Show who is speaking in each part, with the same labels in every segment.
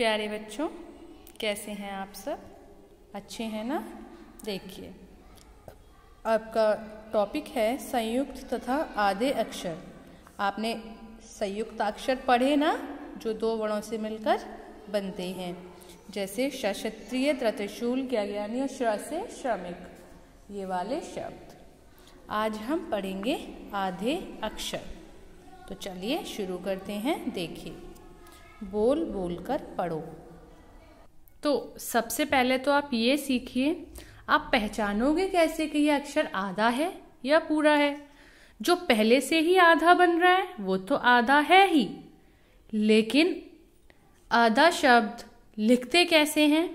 Speaker 1: प्यारे बच्चों कैसे हैं आप सब अच्छे हैं ना देखिए आपका टॉपिक है संयुक्त तथा आधे अक्षर आपने संयुक्त अक्षर पढ़े ना जो दो वर्णों से मिलकर बनते हैं जैसे क्षत्रिय त्रतशूल ज्ञानी और श्र से श्रमिक ये वाले शब्द आज हम पढ़ेंगे आधे अक्षर तो चलिए शुरू करते हैं देखिए बोल बोल कर पढ़ो तो सबसे पहले तो आप ये सीखिए आप पहचानोगे कैसे कि यह अक्षर आधा है या पूरा है जो पहले से ही आधा बन रहा है वो तो आधा है ही लेकिन आधा शब्द लिखते कैसे हैं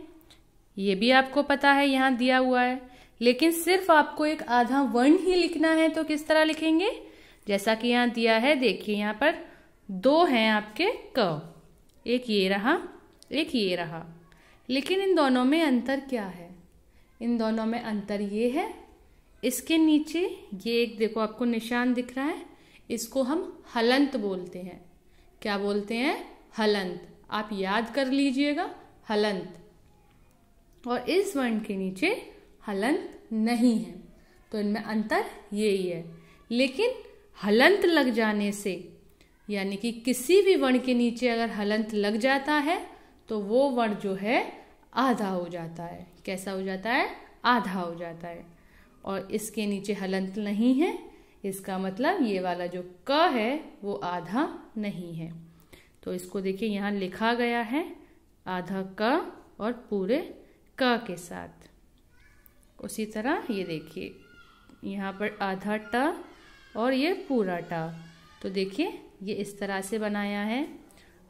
Speaker 1: ये भी आपको पता है यहाँ दिया हुआ है लेकिन सिर्फ आपको एक आधा वर्ण ही लिखना है तो किस तरह लिखेंगे जैसा कि यहाँ दिया है देखिए यहाँ पर दो हैं आपके क एक ये रहा एक ये रहा लेकिन इन दोनों में अंतर क्या है इन दोनों में अंतर ये है इसके नीचे ये एक देखो आपको निशान दिख रहा है इसको हम हलंत बोलते हैं क्या बोलते हैं हलंत आप याद कर लीजिएगा हलंत और इस वर्ण के नीचे हलंत नहीं है तो इनमें अंतर यही है लेकिन हलंत लग जाने से यानी कि किसी भी वर्ण के नीचे अगर हलंत लग जाता है तो वो वर्ण जो है आधा हो जाता है कैसा हो जाता है आधा हो जाता है और इसके नीचे हलंत नहीं है इसका मतलब ये वाला जो क है वो आधा नहीं है तो इसको देखिए यहाँ लिखा गया है आधा क और पूरे क के साथ उसी तरह ये देखिए यहाँ पर आधा ट और ये पूरा ट तो देखिए ये इस तरह से बनाया है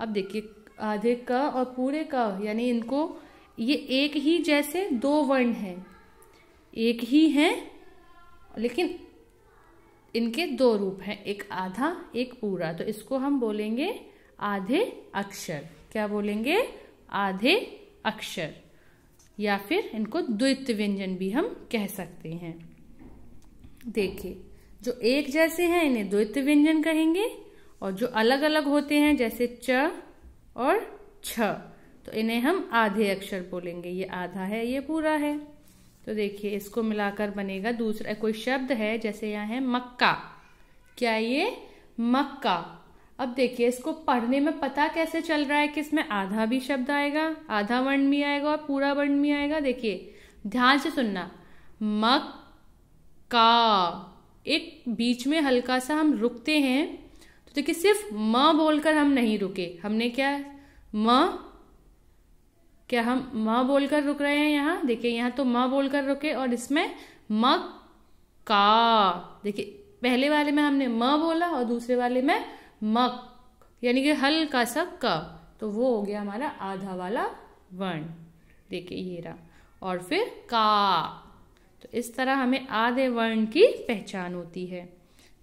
Speaker 1: अब देखिए आधे क और पूरे क यानी इनको ये एक ही जैसे दो वर्ण हैं एक ही हैं लेकिन इनके दो रूप हैं एक आधा एक पूरा तो इसको हम बोलेंगे आधे अक्षर क्या बोलेंगे आधे अक्षर या फिर इनको द्वित व्यंजन भी हम कह सकते हैं देखिए जो एक जैसे हैं इन्हें द्वित व्यंजन कहेंगे और जो अलग अलग होते हैं जैसे च और छ तो इन्हें हम आधे अक्षर बोलेंगे ये आधा है ये पूरा है तो देखिए इसको मिलाकर बनेगा दूसरा कोई शब्द है जैसे यहाँ है मक्का क्या ये मक्का अब देखिए इसको पढ़ने में पता कैसे चल रहा है कि इसमें आधा भी शब्द आएगा आधा वर्ण भी आएगा और पूरा वर्ण भी आएगा देखिए ध्यान से सुनना मक्का एक बीच में हल्का सा हम रुकते हैं तो कि सिर्फ म बोलकर हम नहीं रुके हमने क्या म क्या हम म बोलकर रुक रहे हैं यहाँ देखिए यहाँ तो म बोलकर रुके और इसमें म का देखिए पहले वाले में हमने म बोला और दूसरे वाले में मक यानी कि हल्का सा क तो वो हो गया हमारा आधा वाला वर्ण देखिए ये रहा और फिर का तो इस तरह हमें आधे वर्ण की पहचान होती है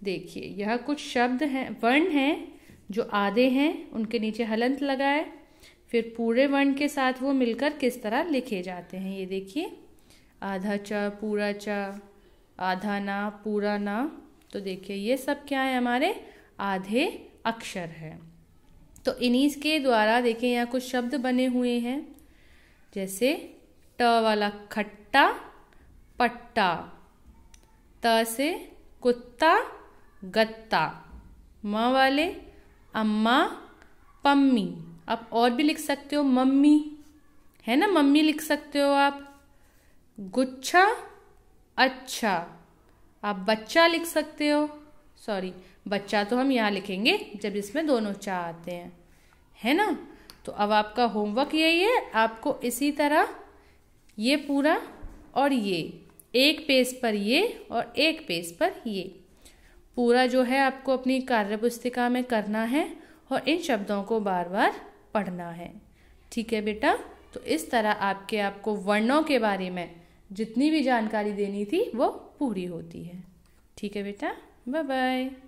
Speaker 1: देखिए यह कुछ शब्द हैं वर्ण हैं जो आधे हैं उनके नीचे हलंत लगाए फिर पूरे वर्ण के साथ वो मिलकर किस तरह लिखे जाते हैं ये देखिए आधा च पूरा च आधा ना पूरा ना तो देखिए ये सब क्या है हमारे आधे अक्षर हैं तो इन्हीं के द्वारा देखिए यहाँ कुछ शब्द बने हुए हैं जैसे ट वाला खट्टा पट्टा त से कुत्ता गत्ता माँ वाले अम्मा पम्मी आप और भी लिख सकते हो मम्मी है ना मम्मी लिख सकते हो आप गुच्छा अच्छा आप बच्चा लिख सकते हो सॉरी बच्चा तो हम यहाँ लिखेंगे जब इसमें दोनों चा आते हैं है ना तो अब आपका होमवर्क यही है आपको इसी तरह ये पूरा और ये एक पेज पर ये और एक पेज पर ये पूरा जो है आपको अपनी कार्य पुस्तिका में करना है और इन शब्दों को बार बार पढ़ना है ठीक है बेटा तो इस तरह आपके आपको वर्णों के बारे में जितनी भी जानकारी देनी थी वो पूरी होती है ठीक है बेटा बाय बाय